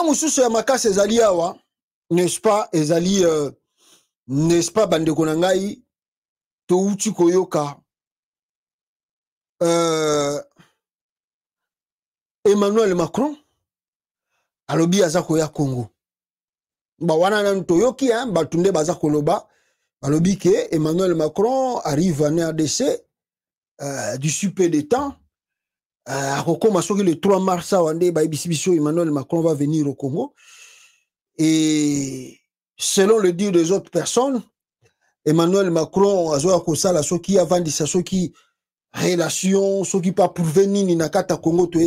point mosusu ya makasi ezali awa n'est-ce pas ezali euh, n'est-ce pas bandeko na ngai touti koyoka euh, emmanuel macron alobi aza koya congo ba wana nanu toyoki hein, bato nde baza koloba balobi ke emmanuel macron arrive en rdc euh, du super de temps Euh, le 3 mars biso emmanuel macron va venir au congo et selon le dire des autres personnes emmanuel macron a azoya qui soki avandisa soki relation soki pas pour pas pour venir congo au te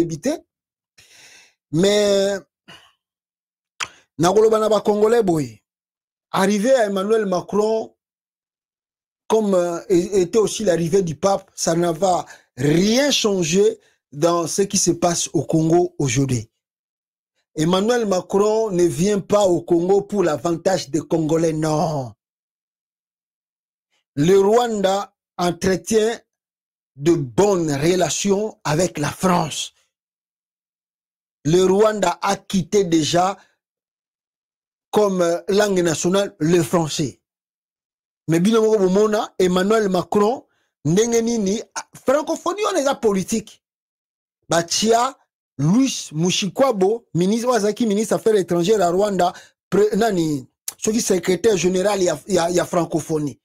mais nakoloba na congolais, boy. arrivé à emmanuel macron comme euh, était aussi l'arrivée du pape ça n'a rien changé dans ce qui se passe au Congo aujourd'hui. Emmanuel Macron ne vient pas au Congo pour l'avantage des Congolais, non. Le Rwanda entretient de bonnes relations avec la France. Le Rwanda a quitté déjà comme langue nationale le français. Mais bien Emmanuel Macron, francophonie, on est politique batia Louis Mushikwabo ministre wazaki, ministre affaires étrangères à Rwanda secrétaire général il y a francophonie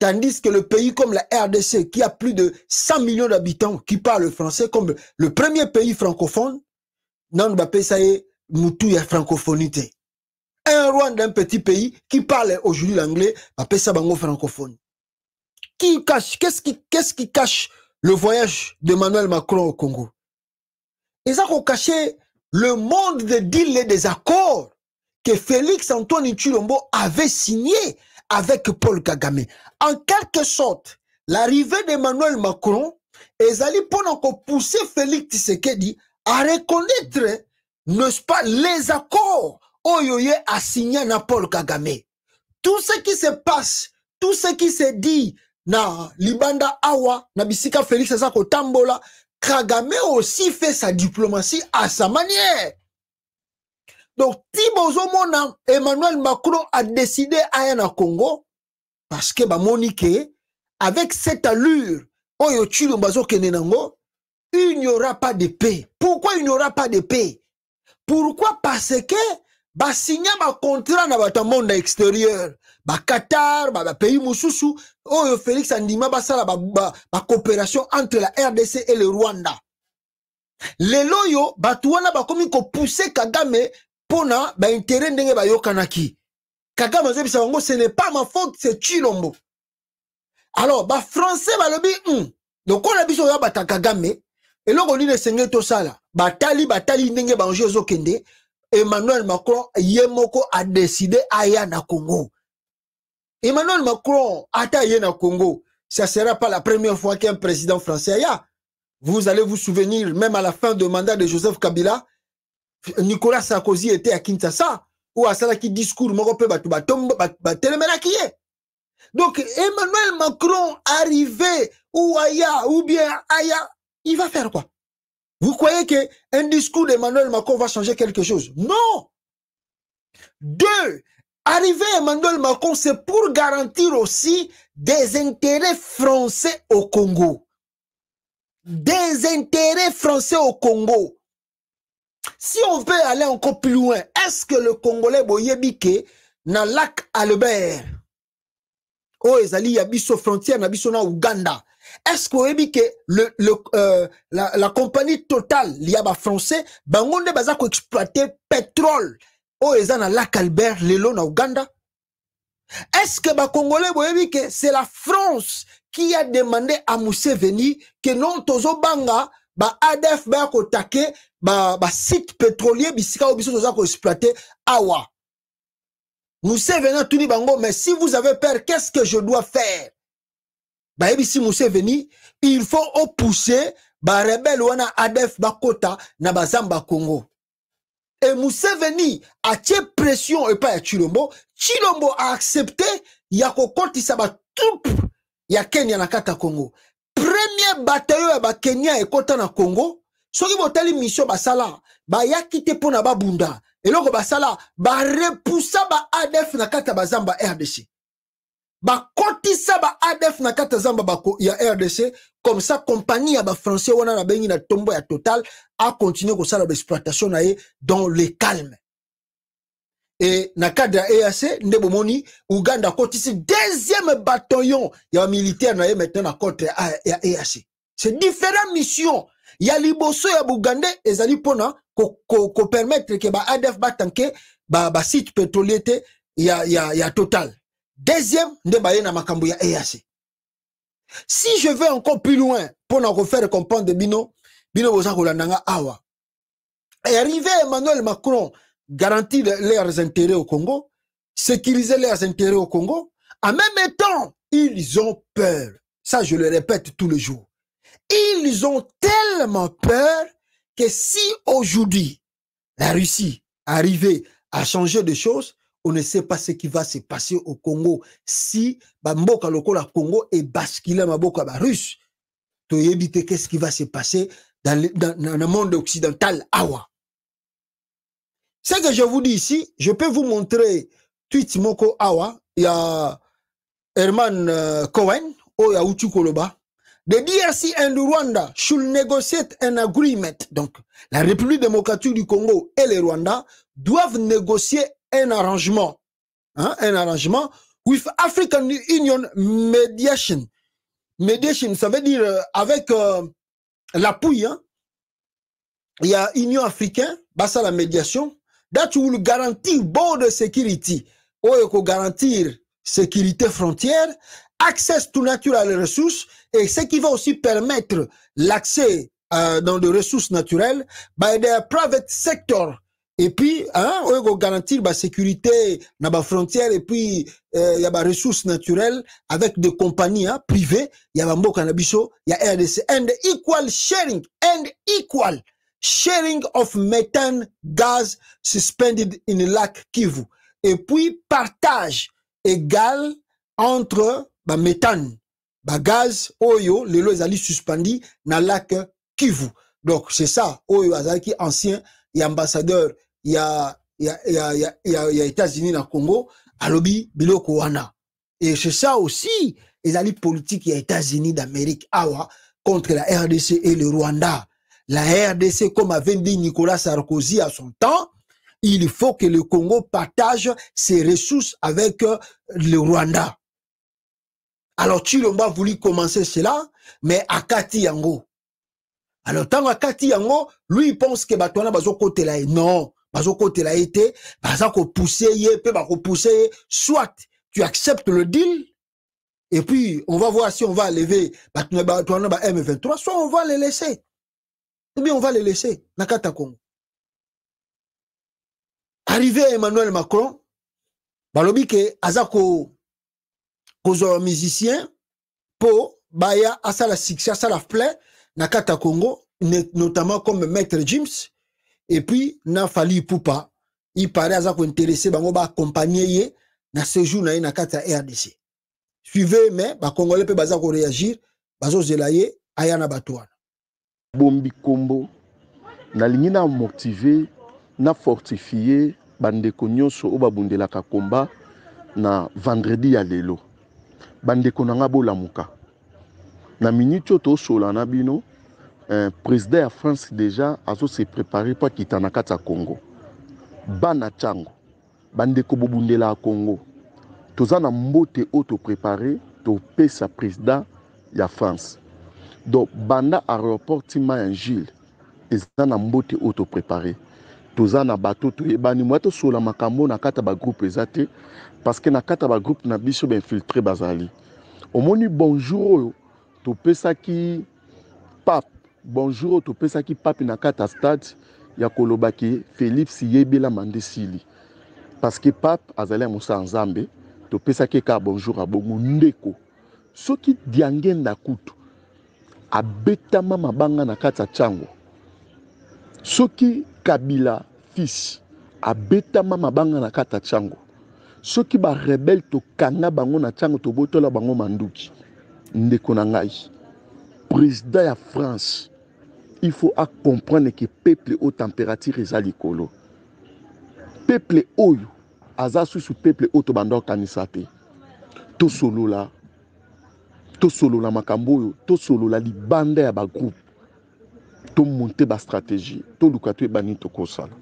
Tandis que le pays comme la RDC, qui a plus de 100 millions d'habitants qui parlent français, comme le premier pays francophone, non, y a francophonie. Un Rwanda, un petit pays qui parle aujourd'hui l'anglais, ça bango francophone. Qui cache, qu'est-ce qui, qu'est-ce qui cache le voyage d'Emmanuel Macron au Congo. Ils ont caché le monde des deals et des accords que Félix Antoine Chilombo avait signé avec Paul Kagame. En quelque sorte, l'arrivée d'Emmanuel Macron, ils allaient pendant qu'on poussait Félix Tshisekedi à reconnaître, n'est-ce pas, les accords Oyoye a signé à Paul Kagame. Tout ce qui se passe, tout ce qui se dit, na libanda awa na bisika félix aza kotambola kagame aussi fait sa diplomatie à sa manière donc ti bozomona emmanuel macron adécide aya na congo parce que bamoni ke avec cette allure oyo tulumbu azokende nango il n'y aura pas de paix pourquoi il n'y aura pas de paix pourquoi parce que basinya bacontrat na bato ya monde ya extérieur bacatar bapays mosusu oyo félix andima basala bacoopération ba, ba entre la rdc et le rwanda lelo oyo bato wana bakomi kopuse kagame mpo na baintere ndenge bayokanaki kagame azoyebisa bango ce n'est pas ma faute c'est chilombo alors bafrançais balobi mm, lokola biso oyo abataka kagame eloko nini esengeli tosala batali batali ndenge banjeu ezokende Emmanuel Macron Yemoko a décidé aya na Congo. Emmanuel Macron a ye na Congo. Ça sera pas la première fois qu'un président français aya. Vous allez vous souvenir, même à la fin du mandat de Joseph Kabila, Nicolas Sarkozy était à Kinshasa, ou à qui discours, Donc, Emmanuel Macron arrivé, ou Aya, ou bien Aya, il va faire quoi? Vous croyez qu'un discours d'Emmanuel Macron va changer quelque chose Non Deux, arriver à Emmanuel Macron, c'est pour garantir aussi des intérêts français au Congo. Des intérêts français au Congo. Si on veut aller encore plus loin, est-ce que le Congolais Boyebike n'a lac Albert Oh, ezali une frontière, na Uganda. est-ce que que le, le euh, la, la compagnie Total liaba français bango nde baza koexploite pétrole oyo eza na lac albert lelo na uganda est-ce que bakongolais boyebi ke c'est la france qui a demandé à museveni ke non tozobanga ba adf baya kotake basite ba pétrolier bisika oyo biso toza koexploite awa museveni atuni bango mais si vous avez peur qu'est-ce que je dois faire bayebisi museveni il faut opushe barebele wana adef bakota na bazambe ya congo e museveni atie pression epai ya chilombo chilombo aaccepte ya kokɔtisa batroupe ya kenya na kati ya congo premier bataillon ya bakenya ekɔta na congo soki botali misio basala bayaki te mpo na babunda eloko basala barepusa ba adef na kati ya bazamba rdc bakɔtisa ba adf na kati ya zamba ya rdc comme ça compagnie ya bafrançais wana na bengi na tombo ya total acontinue kosala baexploitation na ye dans le calme e na cadre ya eac nde bomoni uganda akotisi deuxième bataillon ya bamilitaire na ye maintenant na contre ya eac c'est différent mission ya liboso ya bougandais ezali mpona kopermettre ko, ko ke ba adf batanke basite ba, ba pétrolier te ya, ya, ya total deuxième ne na eac si je vais encore plus loin pour nous faire comprendre bino bino et kolanda awa Arrivé emmanuel macron garantir leurs intérêts au congo sécuriser leurs intérêts au congo en même temps ils ont peur ça je le répète tous les jours ils ont tellement peur que si aujourd'hui la Russie arrivait à changer de choses, on ne sait pas ce qui va se passer au Congo si bamboka lokola Congo est basculé maboka ba russe Tu yebite qu'est-ce qui va se passer dans le, dans, monde occidental awa ce que je vous dis ici je peux vous montrer tweet moko awa a Herman euh, Cohen ou ya Uchu Koloba The DRC and Rwanda should negotiate an agreement. Donc, la République démocratique du Congo et le Rwanda doivent négocier un arrangement, hein, un arrangement with African Union Mediation. Mediation, ça veut dire euh, avec euh, l'appui. Hein. il y a Union africaine, basse à la médiation. That will guarantee border security. Oh, il garantir sécurité frontière, access to natural ressources et ce qui va aussi permettre l'accès euh, dans des ressources naturelles by the private sector et puis hein la sécurité dans la frontière et puis euh, il y a des ressources naturelles avec des compagnies hein, privées il y na biso a rdc and equal sharing and equal sharing of methane gas suspended in lac kivu et puis partage égal entre méthane, gaz, oyo lois ezali suspendi na lac kivu donc c'est ça oyo Azaki, ancien et ambassadeur il y a les États-Unis le Congo alobi biloko wana et c'est ça aussi alliés politiques des États-Unis d'Amérique awa contre la RDC et le Rwanda la RDC comme avait dit Nicolas Sarkozy à son temps il faut que le Congo partage ses ressources avec euh, le Rwanda alors Chilombo a voulu commencer cela mais akati yango alors tant akati yango lui il pense que côté là, non bazokotela ye te baza kopousse ye mpe bakopousse ye soit tu acceptes le deal et puis on va voir si on va lever bato na ba m23 soit on va le laisser ou bien on va le laisser na kati ya congo arrivé ya emmanuel macron balobi ke aza kozwa ko bamusicien mpo baya asala succès asala plein na kati ya congo notamment comme maître james et puis na fali pupa il paraît aza kointeresse bango baakompagne ye na séjour na ye na kati ya rdc suivez me bakongole mpe baza koréagir bazozela ye aya na bato wana bombi nkombo nalingi na motive na fortifie bandeko nyonso oyo babundelaka komba na vendredi ya lelo bandeko na nga bolamuka na miniti oyo tosola na bino president ya france déjà azoseprépare mpo akita na kati ya congo bana ntango bandeko bobundela ya congo toza na mbote oyo toprépare topesa président ya france donc banda aéroport tima ya gile eza na mbote oyo toprépare toza na bato toyebani moya tosola makambo na kati ya bagroupe eza te parce que na kati ya bagroupe na biso bainfiltre bazali omoni bonjour oyo topesaki pape bonjour oyo topesaki pape na kati ya stade ya kolobaki félix yebelama nde sili parce que pape azali ya mosala nzambe topesaki kaka bonjour abongo ndeko soki diangenda kutu abetama mabanga na kati ya ntango soki kabila fils abetama mabanga na kati ya ntango soki barebele tokanga bango na ntango tobotola bango manduki ndeko na ngai président ya france il faut comprendre que peuple aux températures eza likolo peuple oyo aza susu peuple là tobanda kokanisa solo tosolola tosolola makambo oyo tosolola libanda ya monter bas stratégie, toluka toyeba nini tokosala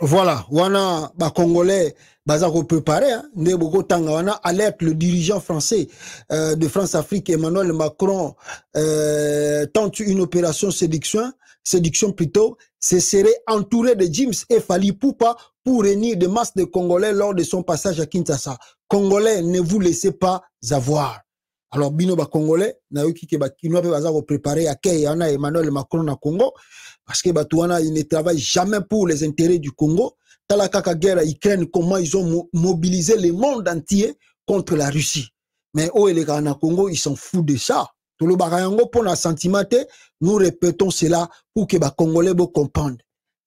voilà wana Congolais qui kopréparer hein, nde On a alerte le dirigeant français euh, de france afrique emmanuel macron euh, tente une opération séduction séduction plutôt se serait entouré de James et Fali Poupa pour réunir des masses de Congolais lors de son passage à Kinshasa. Congolais, ne vous laissez pas avoir. Alors, bino ba Congolais, na ke ba pe préparer à hein, Emmanuel Macron na Congo, parce que Batouana, il ne travaille jamais pour les intérêts du Congo. Talakaka guerre à Ukraine, comment ils ont mobilisé le monde entier contre la Russie. Mais eux, les gars, Congo, ils s'en foutent de ça. Tout le pour la nous répétons cela pour que les Congolais comprennent.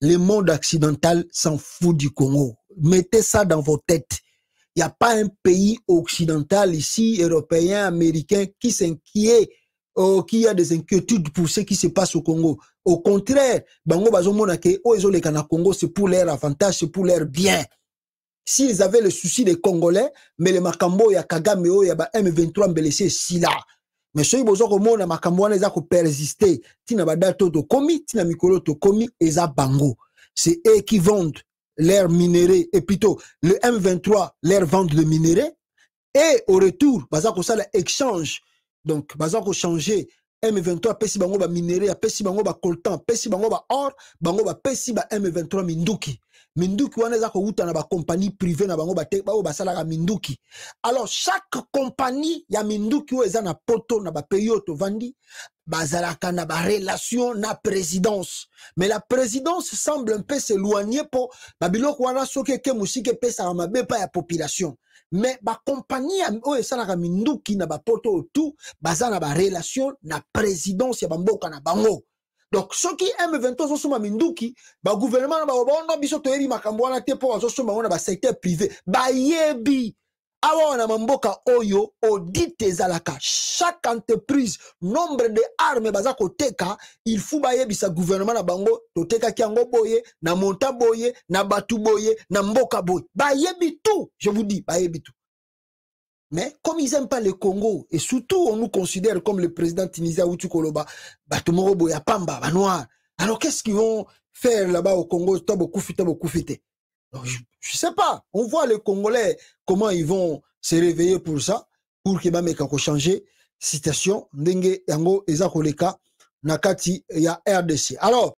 Le monde occidental s'en fout du Congo. Mettez ça dans vos têtes. Il n'y a pas un pays occidental ici, européen, américain, qui s'inquiète, ou oh, qui a des inquiétudes pour ce qui se passe au Congo. Au contraire, bango Congo c'est pour leur avantage, c'est pour leur bien. S'ils avaient le souci des Congolais, mais les makambo ya Kagame o ya ba M23 mbelese sila. Mais qui bozo komona makambo wana eza ko persisté, tina badato to komi, tina mikolo to komi eza bango. C'est eux qui vendent l'air minéré et plutôt le M23 leur vendent le minéré et au retour Bazako ko l'échange. l'échange, donc Bazako ko changer M23 pesi bango ba minerai pesi bango ba coltan pesi bango ba or bango pesi ba M23 minduki minduki wana kwa kowuta na company privé na bango bate ba basalaka minduki alors chaque compagnie ya minduki oyo eza na poto na vandi, oyo tovandi bazalaka na relation na présidence mais la présidence semble un peu s'éloigner pour, babiloko wana soke ke musike pesa mabe pa ya population compagnie bakompani oyo esalaka minduki na bapoto oyo tu baza ba relation na présidence ya bambo na bango donc soki m23 azosomba minduki gouvernement na baobondo biso toyebi makambo wana te mpo on a ba secteur privé yebi awa mamboka oyo audit ezalaka chaque entreprise nombre de armes baza koteka il faut bayebisa gouvernement na bango totekaki yango boye na monta boye na batu boye na mboka boye bayebi tout je vous dis bayebi tout mais comme ils aiment pas le Congo, et surtout on nous considère comme le président tunisien Outu Koloba, moro Boya Pamba, banwa Alors qu'est-ce qu'ils vont faire là-bas au Congo T'as je sais pas. On voit les Congolais, comment ils vont se réveiller pour ça, pour qu'ils vont changer. Citation, Ndenge Yango Ezakoleka, Nakati, ya RDC. Alors,